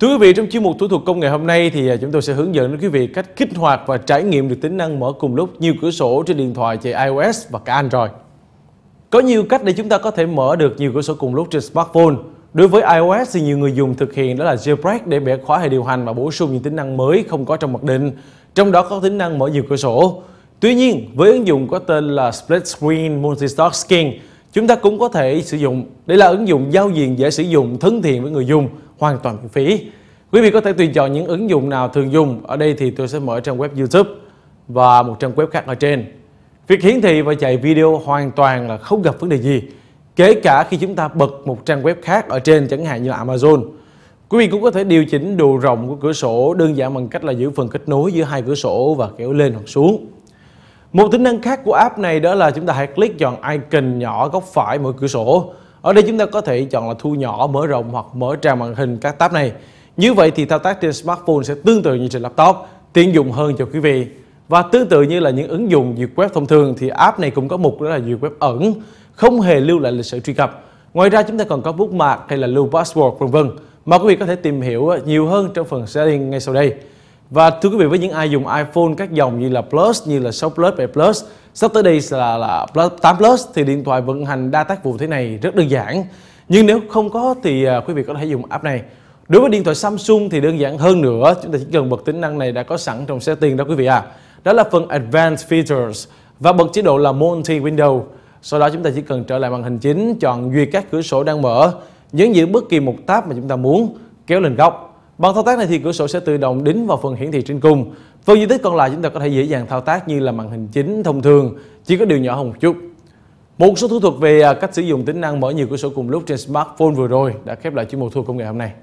Thưa quý vị, trong chuyên mục thủ thuật công nghệ hôm nay thì à, chúng tôi sẽ hướng dẫn đến quý vị cách kích hoạt và trải nghiệm được tính năng mở cùng lúc nhiều cửa sổ trên điện thoại chạy iOS và cả Android. Có nhiều cách để chúng ta có thể mở được nhiều cửa sổ cùng lúc trên smartphone. Đối với iOS thì nhiều người dùng thực hiện đó là jailbreak để bẻ khóa hệ điều hành và bổ sung những tính năng mới không có trong mặc định, trong đó có tính năng mở nhiều cửa sổ. Tuy nhiên, với ứng dụng có tên là Split Screen Multistock Skin Chúng ta cũng có thể sử dụng Đây là ứng dụng giao diện dễ sử dụng thân thiện với người dùng hoàn toàn miễn phí Quý vị có thể tùy chọn những ứng dụng nào thường dùng Ở đây thì tôi sẽ mở trang web YouTube và một trang web khác ở trên Việc hiển thị và chạy video hoàn toàn là không gặp vấn đề gì Kể cả khi chúng ta bật một trang web khác ở trên chẳng hạn như là Amazon Quý vị cũng có thể điều chỉnh độ rộng của cửa sổ đơn giản bằng cách là giữ phần kết nối giữa hai cửa sổ và kéo lên hoặc xuống một tính năng khác của app này đó là chúng ta hãy click chọn icon nhỏ góc phải mỗi cửa sổ. Ở đây chúng ta có thể chọn là thu nhỏ, mở rộng hoặc mở tràn màn hình các tab này. Như vậy thì thao tác trên smartphone sẽ tương tự như trên laptop, tiện dụng hơn cho quý vị. Và tương tự như là những ứng dụng duyệt web thông thường thì app này cũng có mục đó là duyệt web ẩn, không hề lưu lại lịch sử truy cập. Ngoài ra chúng ta còn có bookmark hay là lưu password vân vân mà quý vị có thể tìm hiểu nhiều hơn trong phần setting ngay sau đây. Và thưa quý vị với những ai dùng iPhone các dòng như là Plus, như là 6 Plus, 7 Plus Sắp tới đây là, là Plus, 8 Plus thì điện thoại vận hành đa tác vụ thế này rất đơn giản Nhưng nếu không có thì à, quý vị có thể dùng app này Đối với điện thoại Samsung thì đơn giản hơn nữa Chúng ta chỉ cần bật tính năng này đã có sẵn trong setting đó quý vị ạ à. Đó là phần Advanced Features Và bật chế độ là Multi Window Sau đó chúng ta chỉ cần trở lại màn hình chính Chọn duyệt các cửa sổ đang mở Nhấn giữ bất kỳ một tab mà chúng ta muốn Kéo lên góc Bằng thao tác này thì cửa sổ sẽ tự động đính vào phần hiển thị trên cùng. Phần diện tích còn lại chúng ta có thể dễ dàng thao tác như là màn hình chính thông thường, chỉ có điều nhỏ hơn một chút. Một số thủ thuật về à, cách sử dụng tính năng mở nhiều cửa sổ cùng lúc trên smartphone vừa rồi đã khép lại chương mục thu công nghệ hôm nay.